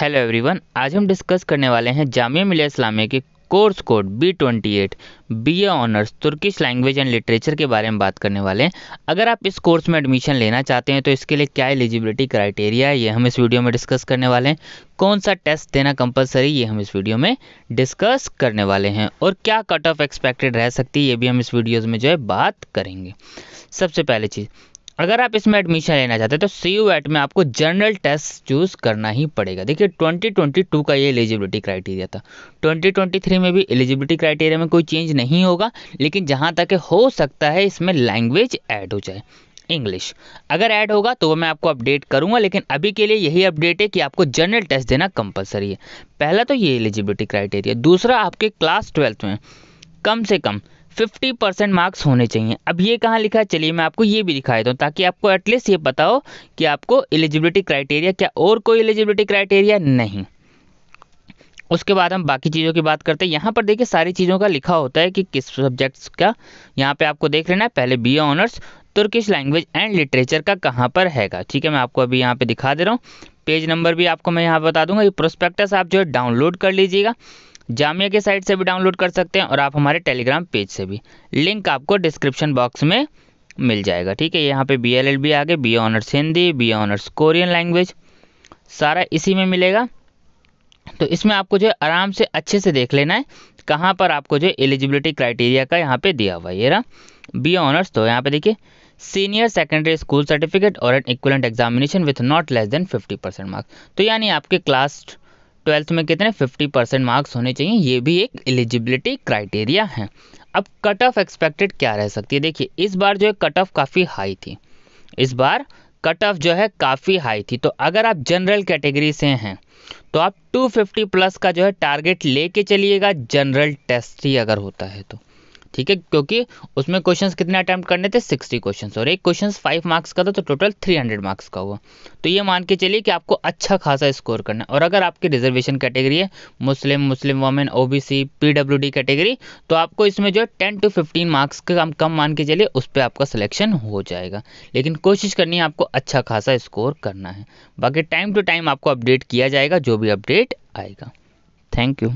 hello everyone आज हम discuss करने वाले हैं जामिया मिलिया इस्लामिया के course code B twenty eight B A honours Turkish language and literature के बारे में बात करने वाले हैं अगर आप इस कोर्स में एडमिशन लेना चाहते हैं तो इसके लिए क्या एलिजिबिलिटी क्राइटेरिया है ये हम इस वीडियो में डिस्कस करने वाले हैं कौन सा टेस्ट देना कंपलसरी ये हम इस वीडियो में डिस्कस करने वाले हैं और क्या कट ऑफ एक्सपेक्टेड रह सकती है ये भी हम इस वीडियोज़ में जो है बात करेंगे सबसे पहले चीज़ अगर आप इसमें एडमिशन लेना चाहते हैं तो सी यू एट में आपको जनरल टेस्ट चूज करना ही पड़ेगा देखिए 2022 का ये एलिजिबिलिटी क्राइटेरिया था 2023 में भी एलिजिबिलिटी क्राइटेरिया में कोई चेंज नहीं होगा लेकिन जहाँ तक हो सकता है इसमें लैंग्वेज ऐड हो जाए इंग्लिश अगर ऐड होगा तो मैं आपको अपडेट करूंगा लेकिन अभी के लिए यही अपडेट है कि आपको जनरल टेस्ट देना कंपलसरी है पहला तो ये एलिजिबिलिटी क्राइटेरिया दूसरा आपके क्लास ट्वेल्थ में कम से कम फिफ्टी परसेंट मार्क्स होने चाहिए अब ये कहाँ लिखा है चलिए मैं आपको ये भी दिखा देता हूँ ताकि आपको एटलीस्ट ये पता हो कि आपको एलिजिबिलिटी क्राइटेरिया क्या और कोई एलिजिबिलिटी क्राइटेरिया नहीं उसके बाद हम बाकी चीज़ों की बात करते हैं यहाँ पर देखिए सारी चीज़ों का लिखा होता है कि किस सब्जेक्ट्स का यहाँ पे आपको देख लेना है पहले B honours Turkish language and literature का कहाँ पर हैगा ठीक है मैं आपको अभी यहाँ पे दिखा दे रहा हूँ पेज नंबर भी आपको मैं यहाँ बता दूंगा ये प्रोस्पेक्टस आप जो है डाउनलोड कर लीजिएगा जामिया के साइट से भी डाउनलोड कर सकते हैं और आप हमारे टेलीग्राम पेज से भी लिंक आपको डिस्क्रिप्शन बॉक्स में मिल जाएगा ठीक है यहाँ पे बी एल एल भी आगे B honours Hindi B honours Korean language सारा इसी में मिलेगा तो इसमें आपको जो है आराम से अच्छे से देख लेना है कहाँ पर आपको जो है एलिजिबिलिटी क्राइटेरिया का यहाँ पे दिया हुआ है ये रहा बी ऑनर्स तो यहाँ पे देखिए सीनियर सेकेंडरी स्कूल सर्टिफिकेट और an equivalent examination with not less than 50 percent marks तो यानी आपके क्लास ट्वेल्थ में कितने 50 परसेंट मार्क्स होने चाहिए ये भी एक एलिजिबिलिटी क्राइटेरिया है अब कट ऑफ एक्सपेक्टेड क्या रह सकती है देखिए इस बार जो है कट ऑफ काफ़ी हाई थी इस बार कट ऑफ जो है काफ़ी हाई थी तो अगर आप जनरल कैटेगरी से हैं तो आप 250 प्लस का जो है टारगेट लेके चलिएगा जनरल टेस्ट ही अगर होता है तो ठीक है क्योंकि उसमें क्वेश्चंस कितने अटैम्प्ट करने थे 60 क्वेश्चंस और एक क्वेश्चन 5 मार्क्स का था तो टोटल 300 मार्क्स का हुआ तो ये मान के चलिए कि आपको अच्छा खासा स्कोर करना है और अगर आपकी रिजर्वेशन कैटेगरी है Muslim Muslim women O B C P W D category तो आपको इसमें जो है टेन टू फिफ्टीन मार्क्स का हम कम मान के चलिए उस पर आपका सिलेक्शन हो जाएगा लेकिन कोशिश करनी है आपको अच्छा खासा स्कोर करना है बाकी टाइम टू टाइम आपको अपडेट किया जाएगा जो भी अपडेट आएगा थैंक यू